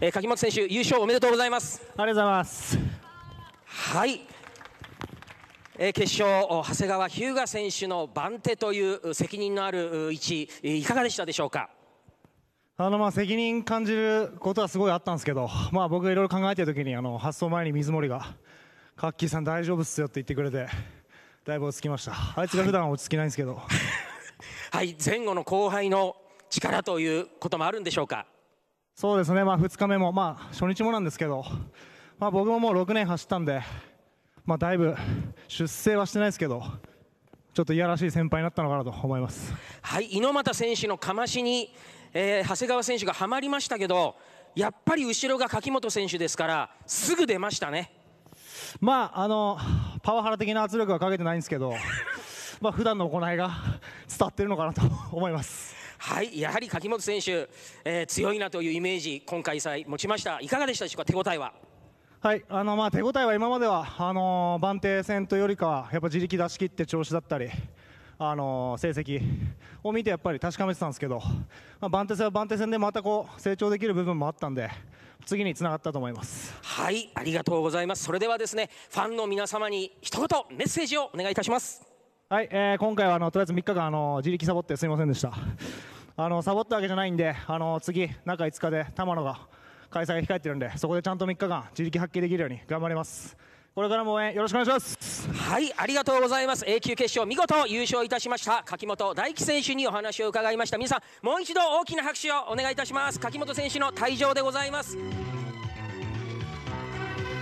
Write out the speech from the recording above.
えー、柿本選手優勝おめでとうございますありがとうございますはい、えー、決勝長谷川日向選手の番手という責任のある位置いかがでしたでしょうかあのまあ責任感じることはすごいあったんですけど、まあ、僕がいろいろ考えてる時にあの発送前に水森が「カッキーさん大丈夫っすよ」って言ってくれてだいぶ落ち着きましたあいつが普段落ち着きないんですけど、はい、はい、前後の後輩の力ということもあるんでしょうか2日目も初日もなんですけど僕ももう6年走ったんでだいぶ出世はしてないですけどちょっといやらしい先輩になったのかなと思います猪俣選手のかましに、えー、長谷川選手がはまりましたけどやっぱり後ろが柿本選手ですからすぐ出ましたね。まあ、あのパワハラ的な圧力はかけてないんですけど、まあ普段の行いが伝わってるのかなと思います。はいやはり柿本選手、えー、強いなというイメージ今回さえ持ちましたいかがでしたでしょうか手応えははいあのまあ手応えは今まではあのー、番手戦というよりかはやっぱ自力出し切って調子だったりあのー、成績を見てやっぱり確かめてたんですけど、まあ、番手戦は番手戦でまたこう成長できる部分もあったんで次につながったと思いますはいありがとうございますそれではですねファンの皆様に一言メッセージをお願いいたしますはい、えー、今回はあのとりあえず3日間あの自力サボってすみませんでした。あのサボったわけじゃないんで、あの次中5日で玉野が開催が控えてるんで、そこでちゃんと3日間自力発揮できるように頑張ります。これからも応援よろしくお願いします。はい、ありがとうございます。A 級決勝見事優勝いたしました柿本大輝選手にお話を伺いました。皆さんもう一度大きな拍手をお願いいたします。柿本選手の退場でございます。